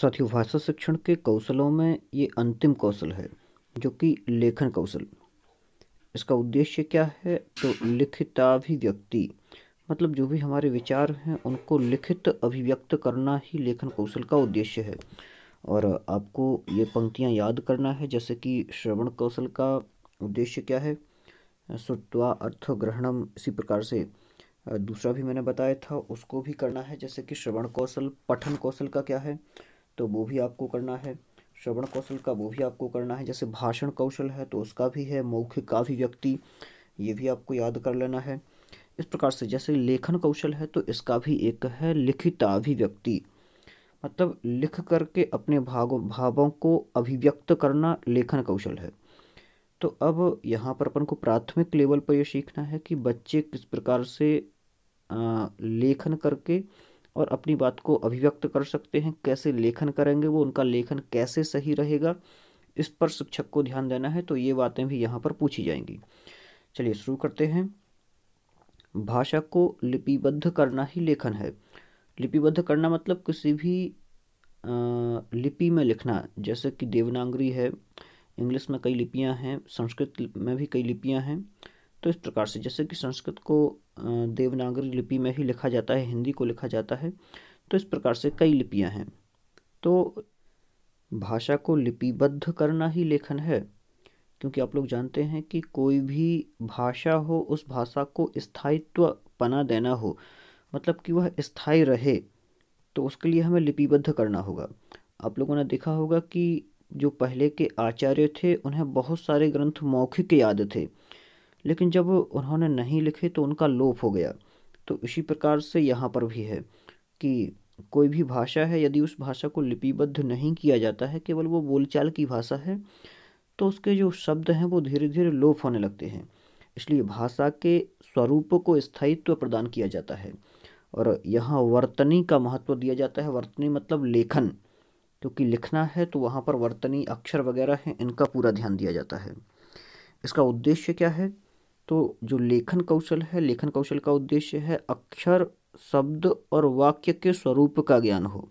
साथियों भाषा शिक्षण के कौशलों में ये अंतिम कौशल है जो कि लेखन कौशल इसका उद्देश्य क्या है तो लिखिताभिव्यक्ति मतलब जो भी हमारे विचार हैं उनको लिखित अभिव्यक्त करना ही लेखन कौशल का उद्देश्य है और आपको ये पंक्तियाँ याद करना है जैसे कि श्रवण कौशल का उद्देश्य क्या है सुत्वा अर्थ ग्रहणम इसी प्रकार से दूसरा भी मैंने बताया था उसको भी करना है जैसे कि श्रवण कौशल पठन कौशल का क्या है तो वो भी आपको करना है श्रवण कौशल का वो भी आपको करना है जैसे भाषण कौशल है तो उसका भी है मौखिक का भी व्यक्ति ये भी आपको याद कर लेना है इस प्रकार से जैसे लेखन कौशल है तो इसका भी एक है लिखिताभिव्यक्ति मतलब लिख करके अपने भागों भावों को अभिव्यक्त करना लेखन कौशल है तो अब यहाँ पर अपन को प्राथमिक लेवल पर यह सीखना है कि बच्चे किस प्रकार से लेखन करके और अपनी बात को अभिव्यक्त कर सकते हैं कैसे लेखन करेंगे वो उनका लेखन कैसे सही रहेगा इस पर शिक्षक को ध्यान देना है तो ये बातें भी यहाँ पर पूछी जाएंगी चलिए शुरू करते हैं भाषा को लिपिबद्ध करना ही लेखन है लिपिबद्ध करना मतलब किसी भी लिपि में लिखना जैसे कि देवनागरी है इंग्लिश में कई लिपियाँ हैं संस्कृत में भी कई लिपियाँ हैं तो इस प्रकार से जैसे कि संस्कृत को देवनागरी लिपि में ही लिखा जाता है हिंदी को लिखा जाता है तो इस प्रकार से कई लिपियां हैं तो भाषा को लिपिबद्ध करना ही लेखन है क्योंकि आप लोग जानते हैं कि कोई भी भाषा हो उस भाषा को स्थायित्व पना देना हो मतलब कि वह स्थायी रहे तो उसके लिए हमें लिपिबद्ध करना होगा आप लोगों ने देखा होगा कि जो पहले के आचार्य थे उन्हें बहुत सारे ग्रंथ मौखिक याद थे लेकिन जब उन्होंने नहीं लिखे तो उनका लोप हो गया तो इसी प्रकार से यहाँ पर भी है कि कोई भी भाषा है यदि उस भाषा को लिपिबद्ध नहीं किया जाता है केवल वो बोलचाल की भाषा है तो उसके जो शब्द हैं वो धीरे धीरे लोप होने लगते हैं इसलिए भाषा के स्वरूप को स्थायित्व प्रदान किया जाता है और यहाँ वर्तनी का महत्व दिया जाता है वर्तनी मतलब लेखन क्योंकि लिखना है तो वहाँ पर वर्तनी अक्षर वगैरह हैं इनका पूरा ध्यान दिया जाता है इसका उद्देश्य क्या है तो जो लेखन कौशल है लेखन कौशल का उद्देश्य है अक्षर शब्द और वाक्य के स्वरूप का ज्ञान हो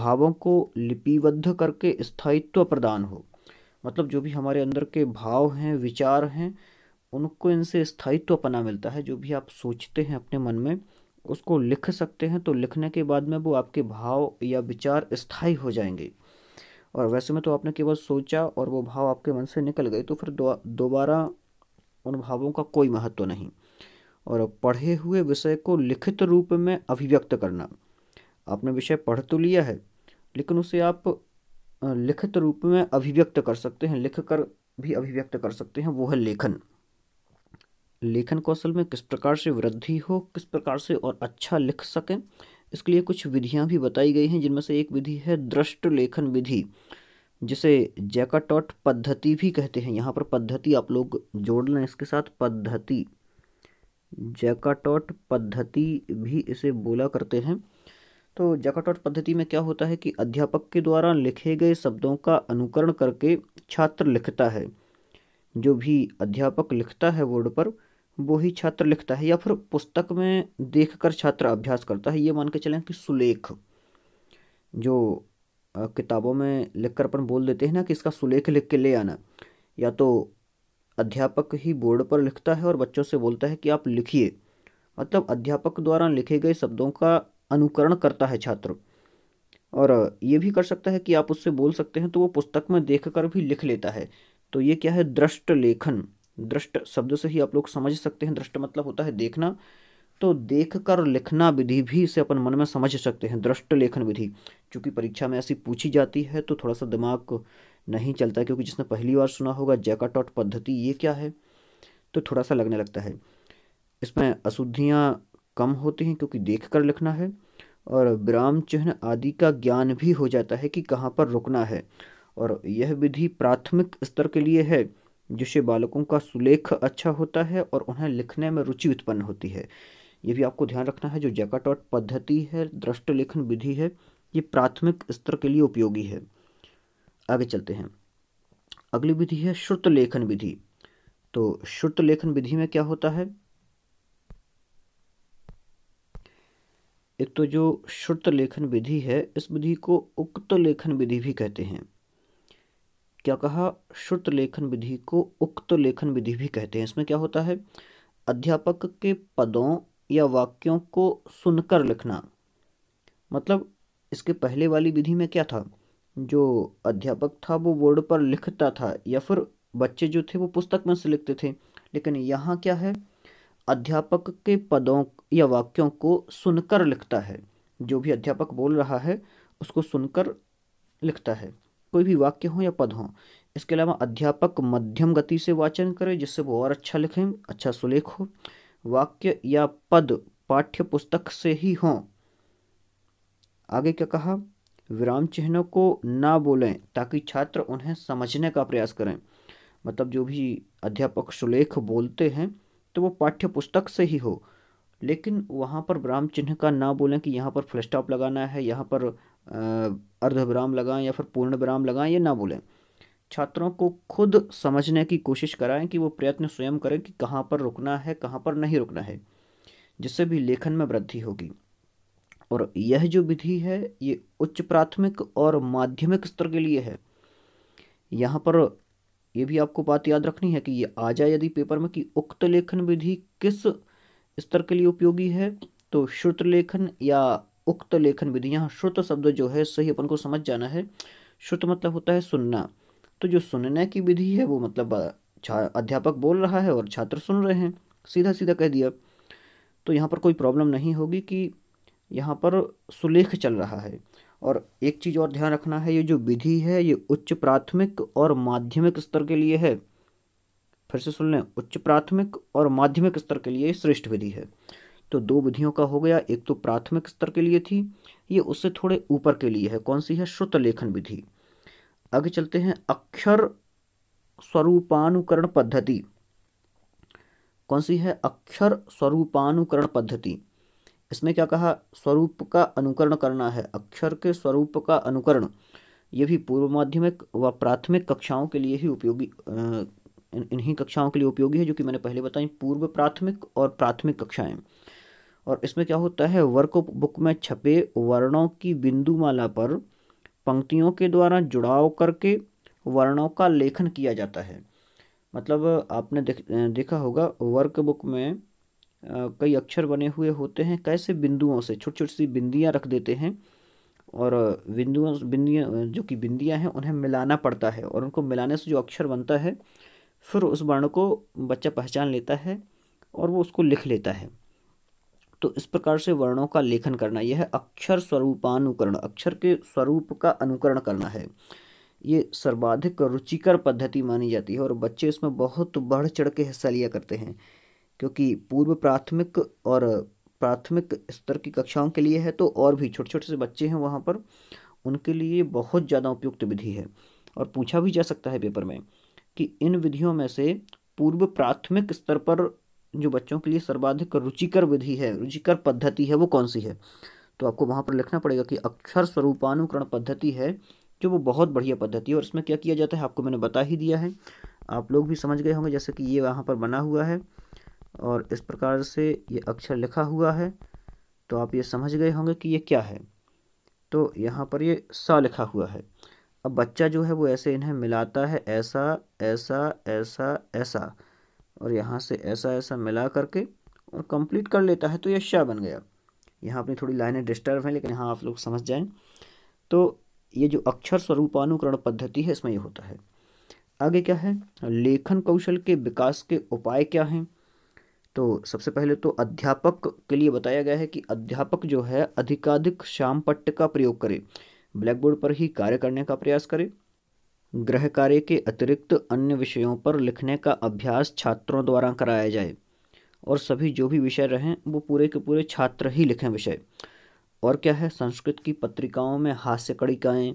भावों को लिपिबद्ध करके स्थायित्व प्रदान हो मतलब जो भी हमारे अंदर के भाव हैं विचार हैं उनको इनसे स्थायित्व अपना मिलता है जो भी आप सोचते हैं अपने मन में उसको लिख सकते हैं तो लिखने के बाद में वो आपके भाव या विचार स्थायी हो जाएंगे और वैसे में तो आपने केवल सोचा और वो भाव आपके मन से निकल गए तो फिर दोबारा उन भावों का कोई महत्व नहीं और पढ़े हुए विषय को लिखित रूप में अभिव्यक्त करना आपने विषय पढ़ तो लिया है लेकिन उसे आप लिखित रूप में अभिव्यक्त कर सकते हैं लिख कर भी अभिव्यक्त कर सकते हैं वो है लेखन लेखन कौशल में किस प्रकार से वृद्धि हो किस प्रकार से और अच्छा लिख सकें इसके लिए कुछ विधियां भी बताई गई हैं जिनमें से एक विधि है दृष्ट लेखन विधि जिसे जैकाटॉट पद्धति भी कहते हैं यहाँ पर पद्धति आप लोग जोड़ लें इसके साथ पद्धति जैकाटॉट पद्धति भी इसे बोला करते हैं तो जैकाटॉट पद्धति में क्या होता है कि अध्यापक के द्वारा लिखे गए शब्दों का अनुकरण करके छात्र लिखता है जो भी अध्यापक लिखता है बोर्ड पर वो ही छात्र लिखता है या फिर पुस्तक में देखकर छात्र अभ्यास करता है ये मान के चलें कि सुलेख जो किताबों में लिखकर अपन बोल देते हैं ना कि इसका सुलेख लिख के ले आना या तो अध्यापक ही बोर्ड पर लिखता है और बच्चों से बोलता है कि आप लिखिए मतलब अध्यापक द्वारा लिखे गए शब्दों का अनुकरण करता है छात्र और ये भी कर सकता है कि आप उससे बोल सकते हैं तो वो पुस्तक में देख कर भी लिख लेता है तो ये क्या है दृष्ट लेखन दृष्ट शब्द से ही आप लोग समझ सकते हैं दृष्ट मतलब होता है देखना तो देख कर लिखना विधि भी इसे अपन मन में समझ सकते हैं दृष्ट लेखन विधि चूँकि परीक्षा में ऐसी पूछी जाती है तो थोड़ा सा दिमाग नहीं चलता क्योंकि जिसने पहली बार सुना होगा जैका टॉट पद्धति ये क्या है तो थोड़ा सा लगने लगता है इसमें अशुद्धियाँ कम होती हैं क्योंकि देख कर लिखना है और विराम चिन्ह आदि का ज्ञान भी हो जाता है कि कहाँ पर रुकना है और यह विधि प्राथमिक स्तर के लिए है जिससे बालकों का सुलेख अच्छा होता है और उन्हें लिखने में रुचि उत्पन्न होती है ये भी आपको ध्यान रखना है जो जैकाटॉट पद्धति है दृष्ट लेखन विधि है ये प्राथमिक स्तर के लिए उपयोगी है आगे चलते हैं अगली विधि है श्रुत लेखन विधि तो श्रुत लेखन विधि में क्या होता है एक तो जो श्रुत लेखन विधि है इस विधि को उक्त लेखन विधि भी कहते हैं क्या कहा श्रुत लेखन विधि को उक्त लेखन विधि भी कहते हैं इसमें क्या होता है अध्यापक के पदों या वाक्यों को सुनकर लिखना मतलब इसके पहले वाली विधि में क्या था जो अध्यापक था वो बोर्ड पर लिखता था या फिर बच्चे जो थे वो पुस्तक में से लिखते थे लेकिन यहाँ क्या है अध्यापक के पदों या वाक्यों को सुनकर लिखता है जो भी अध्यापक बोल रहा है उसको सुनकर लिखता है कोई भी वाक्य हो या पद हो इसके अलावा अध्यापक मध्यम गति से वाचन करे जिससे वो और अच्छा लिखें अच्छा सुलेख हो वाक्य या पद पाठ्य पुस्तक से ही हों आगे क्या कहा विराम चिन्हों को ना बोलें ताकि छात्र उन्हें समझने का प्रयास करें मतलब जो भी अध्यापक सुलेख बोलते हैं तो वो पाठ्य पुस्तक से ही हो लेकिन वहाँ पर विराम चिन्ह का ना बोलें कि यहाँ पर फ्लस्टॉप लगाना है यहाँ पर विराम लगाएं या फिर पूर्ण विराम लगाएं ये ना बोलें छात्रों को खुद समझने की कोशिश कराएं कि वो प्रयत्न स्वयं करें कि कहाँ पर रुकना है कहाँ पर नहीं रुकना है जिससे भी लेखन में वृद्धि होगी और यह जो विधि है ये उच्च प्राथमिक और माध्यमिक स्तर के लिए है यहाँ पर ये भी आपको बात याद रखनी है कि ये आ जाए यदि पेपर में कि उक्त लेखन विधि किस स्तर के लिए उपयोगी है तो श्रुत लेखन या उक्त लेखन विधि यहाँ श्रुत शब्द जो है सही अपन को समझ जाना है श्रुत मतलब होता है सुनना तो जो सुनने की विधि है वो मतलब अध्यापक बोल रहा है और छात्र सुन रहे हैं सीधा सीधा कह दिया तो यहाँ पर कोई प्रॉब्लम नहीं होगी कि यहाँ पर सुलेख चल रहा है और एक चीज़ और ध्यान रखना है ये जो विधि है ये उच्च प्राथमिक और माध्यमिक स्तर के लिए है फिर से सुन लें उच्च प्राथमिक और माध्यमिक स्तर के लिए श्रेष्ठ विधि है तो दो विधियों का हो गया एक तो प्राथमिक स्तर के लिए थी ये उससे थोड़े ऊपर के लिए है कौन सी है श्रुत लेखन विधि आगे चलते हैं अक्षर स्वरूपानुकरण पद्धति कौन सी है अक्षर स्वरूपानुकरण पद्धति इसमें क्या कहा स्वरूप का अनुकरण करना है अक्षर के स्वरूप का अनुकरण ये भी पूर्व माध्यमिक व प्राथमिक कक्षाओं के लिए ही उपयोगी इन्हीं कक्षाओं के लिए उपयोगी है जो कि मैंने पहले बताई पूर्व प्राथमिक और प्राथमिक कक्षाएं और इसमें क्या होता है वर्क बुक में छपे वर्णों की बिंदु माला पर पंक्तियों के द्वारा जुड़ाव करके वर्णों का लेखन किया जाता है मतलब आपने देख देखा होगा वर्क बुक में कई अक्षर बने हुए होते हैं कैसे बिंदुओं से छोटी छोटी सी बिंदियाँ रख देते हैं और बिंदुओं बिंदियाँ जो कि बिंदियाँ हैं उन्हें मिलाना पड़ता है और उनको मिलाने से जो अक्षर बनता है फिर उस वर्ण को बच्चा पहचान लेता है और वो उसको लिख लेता है तो इस प्रकार से वर्णों का लेखन करना यह अक्षर स्वरूपानुकरण अक्षर के स्वरूप का अनुकरण करना है ये सर्वाधिक रुचिकर पद्धति मानी जाती है और बच्चे इसमें बहुत बढ़ चढ़ के हिस्सा लिया करते हैं क्योंकि पूर्व प्राथमिक और प्राथमिक स्तर की कक्षाओं के लिए है तो और भी छोटे छोटे से बच्चे हैं वहाँ पर उनके लिए बहुत ज़्यादा उपयुक्त विधि है और पूछा भी जा सकता है पेपर में कि इन विधियों में से पूर्व प्राथमिक स्तर पर जो बच्चों के लिए सर्वाधिक रुचिकर विधि है रुचिकर पद्धति है वो कौन सी है तो आपको वहाँ पर लिखना पड़ेगा कि अक्षर स्वरूपानुकरण पद्धति है जो वो बहुत बढ़िया पद्धति है और इसमें क्या किया जाता है आपको मैंने बता ही दिया है आप लोग भी समझ गए होंगे जैसे कि ये वहाँ पर बना हुआ है और इस प्रकार से ये अक्षर लिखा हुआ है तो आप ये समझ गए होंगे कि ये क्या है तो यहाँ पर ये सा लिखा हुआ है अब बच्चा जो है वो ऐसे इन्हें मिलाता है ऐसा ऐसा ऐसा ऐसा ऐसा और यहाँ से ऐसा ऐसा मिला करके और कंप्लीट कर लेता है तो ये शाह बन गया यहाँ अपनी थोड़ी लाइनें डिस्टर्ब हैं लेकिन यहाँ आप लोग समझ जाएं तो ये जो अक्षर स्वरूपानुकरण पद्धति है इसमें ये होता है आगे क्या है लेखन कौशल के विकास के उपाय क्या हैं तो सबसे पहले तो अध्यापक के लिए बताया गया है कि अध्यापक जो है अधिकाधिक श्याम पट्ट का प्रयोग करे ब्लैक बोर्ड पर ही कार्य करने का प्रयास करे गृह कार्य के अतिरिक्त अन्य विषयों पर लिखने का अभ्यास छात्रों द्वारा कराया जाए और सभी जो भी विषय रहें वो पूरे के पूरे छात्र ही लिखें विषय और क्या है संस्कृत की पत्रिकाओं में हास्य कड़िकाएँ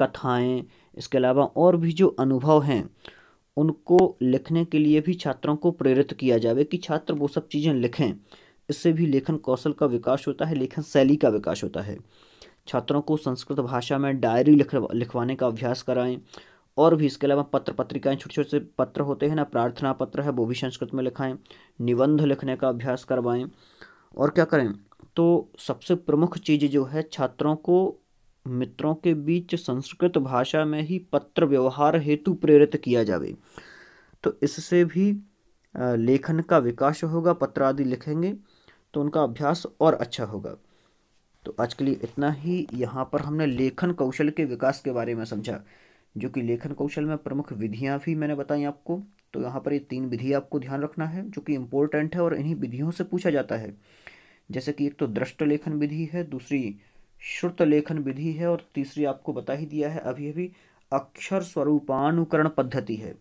कथाएँ इसके अलावा और भी जो अनुभव हैं उनको लिखने के लिए भी छात्रों को प्रेरित किया जाए कि छात्र वो सब चीज़ें लिखें इससे भी लेखन कौशल का विकास होता है लेखन शैली का विकास होता है छात्रों को संस्कृत भाषा में डायरी लिखवाने का अभ्यास कराएं और भी इसके अलावा पत्र पत्रिकाएं छोटे छोटे से पत्र होते हैं ना प्रार्थना पत्र है वो भी संस्कृत में लिखाएं निबंध लिखने का अभ्यास करवाएं और क्या करें तो सबसे प्रमुख चीज़ जो है छात्रों को मित्रों के बीच संस्कृत भाषा में ही पत्र व्यवहार हेतु प्रेरित किया जावे तो इससे भी लेखन का विकास होगा पत्र आदि लिखेंगे तो उनका अभ्यास और अच्छा होगा तो आज के लिए इतना ही यहाँ पर हमने लेखन कौशल के विकास के बारे में समझा जो कि लेखन कौशल में प्रमुख विधियाँ भी मैंने बताई आपको तो यहाँ पर ये तीन विधि आपको ध्यान रखना है जो कि इम्पोर्टेंट है और इन्हीं विधियों से पूछा जाता है जैसे कि एक तो दृष्ट लेखन विधि है दूसरी श्रुत लेखन विधि है और तीसरी आपको बता ही दिया है अभी अभी अक्षर स्वरूपानुकरण पद्धति है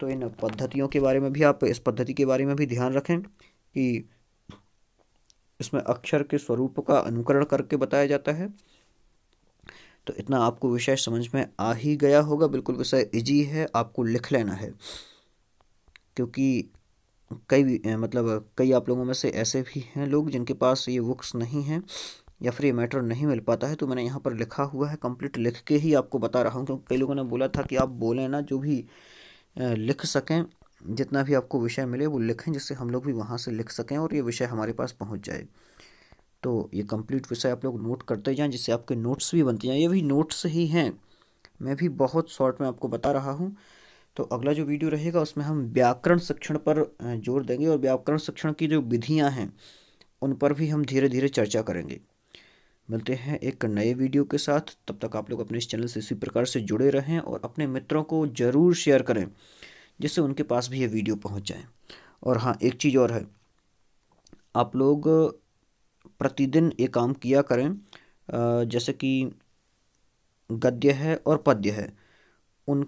तो इन पद्धतियों के बारे में भी आप इस पद्धति के बारे में भी ध्यान रखें कि इसमें अक्षर के स्वरूप का अनुकरण करके बताया जाता है तो इतना आपको विषय समझ में आ ही गया होगा बिल्कुल विषय इजी है आपको लिख लेना है क्योंकि कई मतलब कई आप लोगों में से ऐसे भी हैं लोग जिनके पास ये बुक्स नहीं हैं या फिर ये मैटर नहीं मिल पाता है तो मैंने यहाँ पर लिखा हुआ है कंप्लीट लिख के ही आपको बता रहा हूँ क्योंकि कई लोगों ने बोला था कि आप बोलें ना जो भी लिख सकें जितना भी आपको विषय मिले वो लिखें जिससे हम लोग भी वहाँ से लिख सकें और ये विषय हमारे पास पहुँच जाए तो ये कंप्लीट विषय आप लोग नोट करते जाएं जिससे आपके नोट्स भी बनते जाएं ये भी नोट्स ही हैं मैं भी बहुत शॉर्ट में आपको बता रहा हूँ तो अगला जो वीडियो रहेगा उसमें हम व्याकरण शिक्षण पर जोर देंगे और व्याकरण शिक्षण की जो विधियाँ हैं उन पर भी हम धीरे धीरे चर्चा करेंगे मिलते हैं एक नए वीडियो के साथ तब तक आप लोग अपने इस चैनल से इसी प्रकार से जुड़े रहें और अपने मित्रों को ज़रूर शेयर करें जिससे उनके पास भी ये वीडियो पहुंच जाए और हाँ एक चीज़ और है आप लोग प्रतिदिन ये काम किया करें जैसे कि गद्य है और पद्य है उन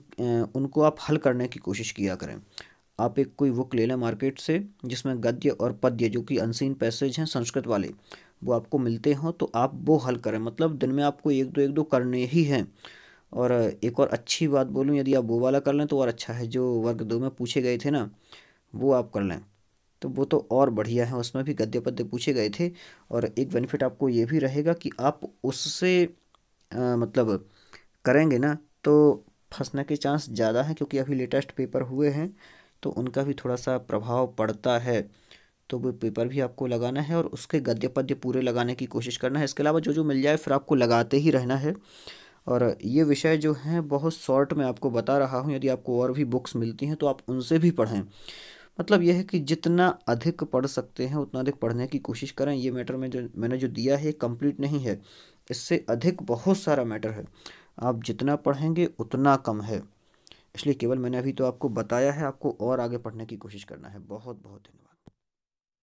उनको आप हल करने की कोशिश किया करें आप एक कोई बुक ले लें मार्केट से जिसमें गद्य और पद्य जो कि अनसीन पैसेज हैं संस्कृत वाले वो आपको मिलते हों तो आप वो हल करें मतलब दिन में आपको एक दो एक दो करने ही हैं और एक और अच्छी बात बोलूँ यदि आप वो वाला कर लें तो और अच्छा है जो वर्ग दो में पूछे गए थे ना वो आप कर लें तो वो तो और बढ़िया है उसमें भी गद्य पद्य पूछे गए थे और एक बेनिफिट आपको ये भी रहेगा कि आप उससे आ, मतलब करेंगे ना तो फंसने के चांस ज़्यादा हैं क्योंकि अभी लेटेस्ट पेपर हुए हैं तो उनका भी थोड़ा सा प्रभाव पड़ता है तो वो पेपर भी आपको लगाना है और उसके गद्य पद्य पूरे लगाने की कोशिश करना है इसके अलावा जो जो मिल जाए फिर आपको लगाते ही रहना है और ये विषय जो हैं बहुत शॉर्ट में आपको बता रहा हूँ यदि आपको और भी बुक्स मिलती हैं तो आप उनसे भी पढ़ें मतलब यह है कि जितना अधिक पढ़ सकते हैं उतना अधिक पढ़ने की कोशिश करें ये मैटर में जो मैंने जो दिया है कंप्लीट नहीं है इससे अधिक बहुत सारा मैटर है आप जितना पढ़ेंगे उतना कम है इसलिए केवल मैंने अभी तो आपको बताया है आपको और आगे पढ़ने की कोशिश करना है बहुत बहुत धन्यवाद